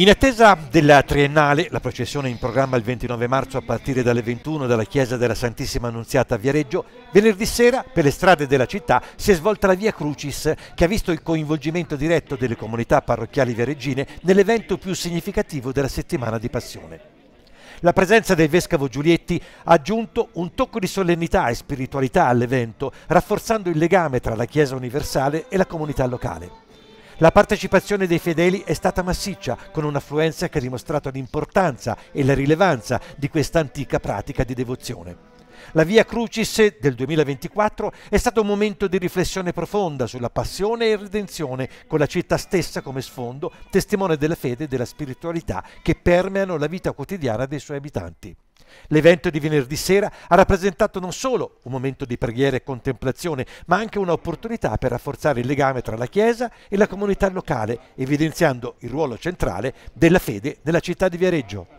In attesa della triennale, la processione in programma il 29 marzo a partire dalle 21 dalla chiesa della Santissima Annunziata a Viareggio, venerdì sera per le strade della città si è svolta la Via Crucis che ha visto il coinvolgimento diretto delle comunità parrocchiali viareggine nell'evento più significativo della settimana di Passione. La presenza del vescovo Giulietti ha aggiunto un tocco di solennità e spiritualità all'evento, rafforzando il legame tra la Chiesa universale e la comunità locale. La partecipazione dei fedeli è stata massiccia, con un'affluenza che ha dimostrato l'importanza e la rilevanza di questa antica pratica di devozione. La Via Crucis del 2024 è stato un momento di riflessione profonda sulla passione e redenzione, con la città stessa come sfondo, testimone della fede e della spiritualità che permeano la vita quotidiana dei suoi abitanti. L'evento di venerdì sera ha rappresentato non solo un momento di preghiera e contemplazione, ma anche un'opportunità per rafforzare il legame tra la Chiesa e la comunità locale, evidenziando il ruolo centrale della fede nella città di Viareggio.